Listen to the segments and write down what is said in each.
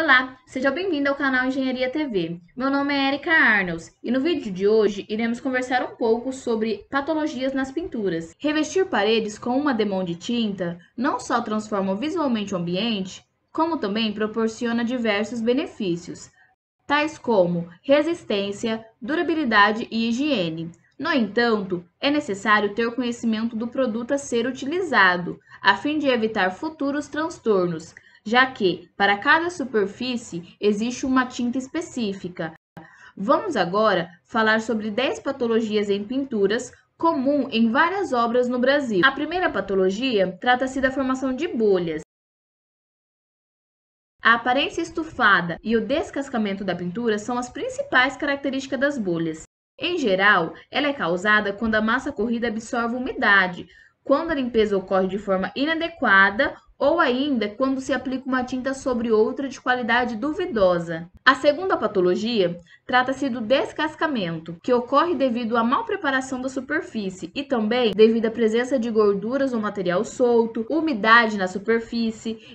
Olá, seja bem-vindo ao canal Engenharia TV. Meu nome é Erika Arnolds e no vídeo de hoje iremos conversar um pouco sobre patologias nas pinturas. Revestir paredes com uma demão de tinta não só transforma visualmente o ambiente, como também proporciona diversos benefícios, tais como resistência, durabilidade e higiene. No entanto, é necessário ter conhecimento do produto a ser utilizado, a fim de evitar futuros transtornos, já que para cada superfície existe uma tinta específica. Vamos agora falar sobre 10 patologias em pinturas comum em várias obras no Brasil. A primeira patologia trata-se da formação de bolhas. A aparência estufada e o descascamento da pintura são as principais características das bolhas. Em geral, ela é causada quando a massa corrida absorve umidade, quando a limpeza ocorre de forma inadequada ou ainda quando se aplica uma tinta sobre outra de qualidade duvidosa. A segunda patologia trata-se do descascamento, que ocorre devido à mal preparação da superfície e também devido à presença de gorduras ou material solto, umidade na superfície,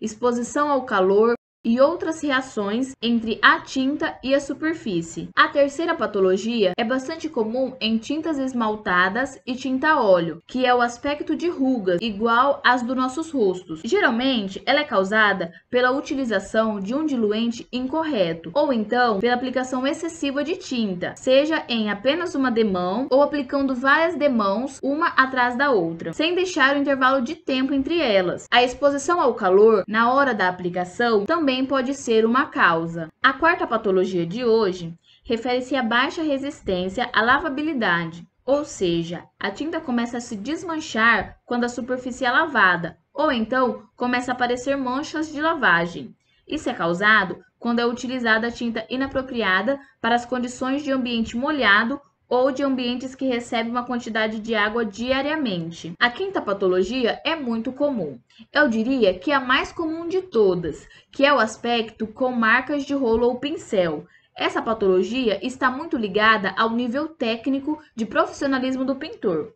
exposição ao calor e outras reações entre a tinta e a superfície. A terceira patologia é bastante comum em tintas esmaltadas e tinta óleo, que é o aspecto de rugas, igual às dos nossos rostos. Geralmente, ela é causada pela utilização de um diluente incorreto, ou então pela aplicação excessiva de tinta, seja em apenas uma demão ou aplicando várias demãos uma atrás da outra, sem deixar o intervalo de tempo entre elas. A exposição ao calor na hora da aplicação também também pode ser uma causa. A quarta patologia de hoje refere-se à baixa resistência à lavabilidade, ou seja, a tinta começa a se desmanchar quando a superfície é lavada, ou então começa a aparecer manchas de lavagem. Isso é causado quando é utilizada a tinta inapropriada para as condições de ambiente molhado ou de ambientes que recebem uma quantidade de água diariamente. A quinta patologia é muito comum. Eu diria que é a mais comum de todas, que é o aspecto com marcas de rolo ou pincel, essa patologia está muito ligada ao nível técnico de profissionalismo do pintor.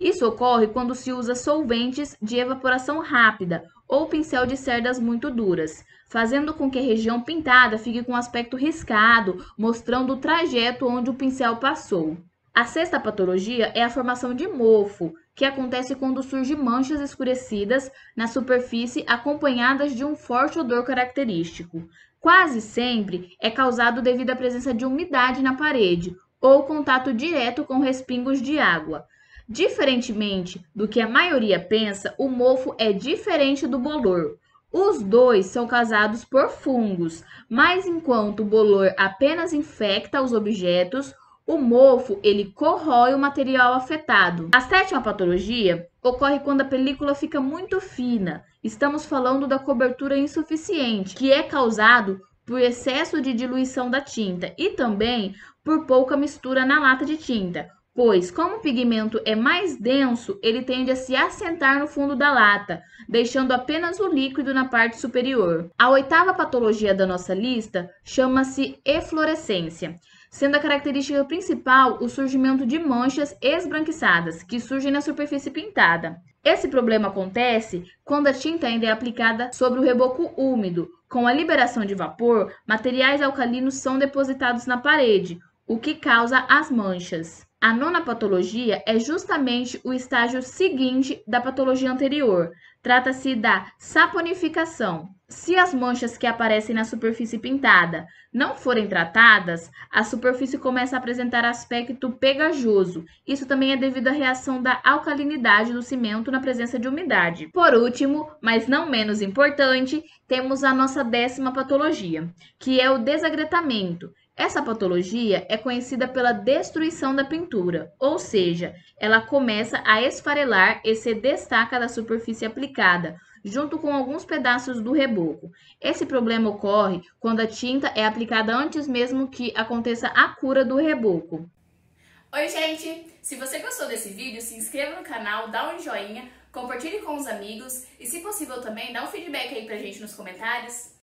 Isso ocorre quando se usa solventes de evaporação rápida ou pincel de cerdas muito duras, fazendo com que a região pintada fique com aspecto riscado, mostrando o trajeto onde o pincel passou. A sexta patologia é a formação de mofo, que acontece quando surgem manchas escurecidas na superfície acompanhadas de um forte odor característico quase sempre é causado devido à presença de umidade na parede ou contato direto com respingos de água. Diferentemente do que a maioria pensa, o mofo é diferente do bolor. Os dois são causados por fungos, mas enquanto o bolor apenas infecta os objetos, o mofo, ele corrói o material afetado. A sétima patologia ocorre quando a película fica muito fina. Estamos falando da cobertura insuficiente, que é causado por excesso de diluição da tinta e também por pouca mistura na lata de tinta pois como o pigmento é mais denso, ele tende a se assentar no fundo da lata, deixando apenas o líquido na parte superior. A oitava patologia da nossa lista chama-se eflorescência, sendo a característica principal o surgimento de manchas esbranquiçadas, que surgem na superfície pintada. Esse problema acontece quando a tinta ainda é aplicada sobre o reboco úmido. Com a liberação de vapor, materiais alcalinos são depositados na parede, o que causa as manchas. A nona patologia é justamente o estágio seguinte da patologia anterior. Trata-se da saponificação. Se as manchas que aparecem na superfície pintada não forem tratadas, a superfície começa a apresentar aspecto pegajoso. Isso também é devido à reação da alcalinidade do cimento na presença de umidade. Por último, mas não menos importante, temos a nossa décima patologia, que é o desagretamento essa patologia é conhecida pela destruição da pintura, ou seja, ela começa a esfarelar e se destaca da superfície aplicada, junto com alguns pedaços do reboco. Esse problema ocorre quando a tinta é aplicada antes mesmo que aconteça a cura do reboco. Oi, gente! Se você gostou desse vídeo, se inscreva no canal, dá um joinha, compartilhe com os amigos e, se possível, também dá um feedback aí pra gente nos comentários.